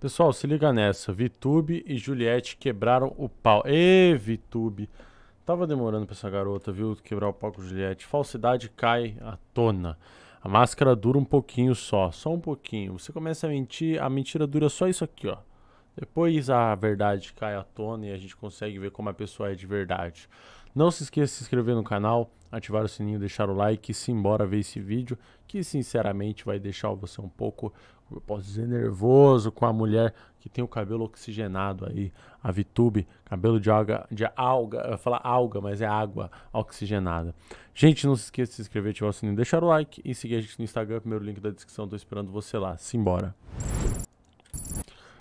Pessoal, se liga nessa. Vitube e Juliette quebraram o pau. Ê, Vitube. Tava demorando pra essa garota, viu? Quebrar o pau com Juliette. Falsidade cai à tona. A máscara dura um pouquinho só. Só um pouquinho. Você começa a mentir, a mentira dura só isso aqui, ó. Depois a verdade cai à tona e a gente consegue ver como a pessoa é de verdade. Não se esqueça de se inscrever no canal, ativar o sininho, deixar o like e se embora ver esse vídeo, que sinceramente vai deixar você um pouco, eu posso dizer, nervoso com a mulher que tem o cabelo oxigenado aí, a Vitube, cabelo de alga, de alga, eu ia falar alga, mas é água oxigenada. Gente, não se esqueça de se inscrever, ativar o sininho, deixar o like e seguir a gente no Instagram, primeiro link da descrição, tô esperando você lá. Simbora.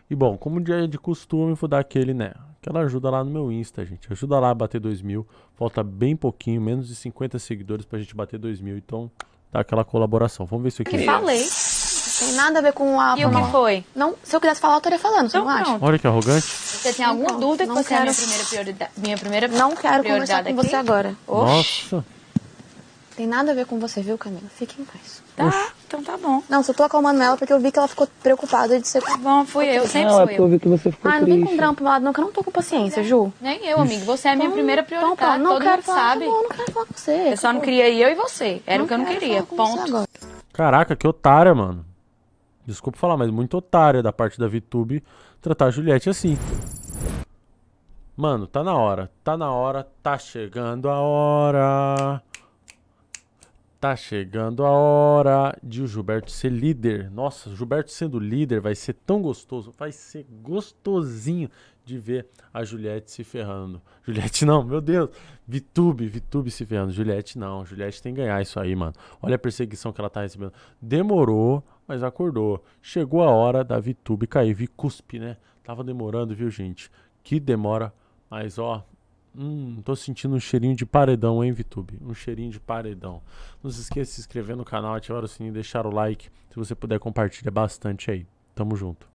E bom, como dia de costume, vou dar aquele, né? Aquela ajuda lá no meu Insta, gente. Ajuda lá a bater 2 mil. Falta bem pouquinho, menos de 50 seguidores pra gente bater 2 mil. Então, dá aquela colaboração. Vamos ver isso aqui. Que falei. Não tem nada a ver com a. E o que foi? Não, se eu quisesse falar, eu estaria falando, você não, não acha? Olha que arrogante. Você tem alguma não, dúvida que você quero... é a minha primeira prioridade? Minha primeira não quero prioridade conversar com aqui? você agora. Oxi. Nossa. Tem nada a ver com você, viu, Camila? Fique em paz. Tá, Uf. então tá bom. Não, só tô acalmando ela porque eu vi que ela ficou preocupada de ser. Tá bom, fui eu, sempre não, é fui eu. eu vi que você ficou ah, não vem com drama lado, não, que eu não tô com paciência, Ju. Nem eu, amigo. Você é a minha então, primeira então, prioridade. não Todo quero falar, tá sabe. Bom, não quero falar com você. Eu só não queria eu e você. Era não o que eu não queria. Ponto. Caraca, que otária, mano. Desculpa falar, mas muito otária da parte da VTube tratar a Juliette assim. Mano, tá na hora, tá na hora, tá chegando a hora. Tá chegando a hora de o Gilberto ser líder. Nossa, o Gilberto sendo líder vai ser tão gostoso, vai ser gostosinho de ver a Juliette se ferrando. Juliette não, meu Deus. Vitube, Vitube se ferrando. Juliette não, Juliette tem que ganhar isso aí, mano. Olha a perseguição que ela tá recebendo. Demorou, mas acordou. Chegou a hora da Vitube cair. Vicuspe, né? Tava demorando, viu, gente? Que demora, mas ó, Hum, tô sentindo um cheirinho de paredão, hein, Vitube? Um cheirinho de paredão. Não se esqueça de se inscrever no canal, ativar o sininho, deixar o like. Se você puder, compartilha bastante aí. Tamo junto.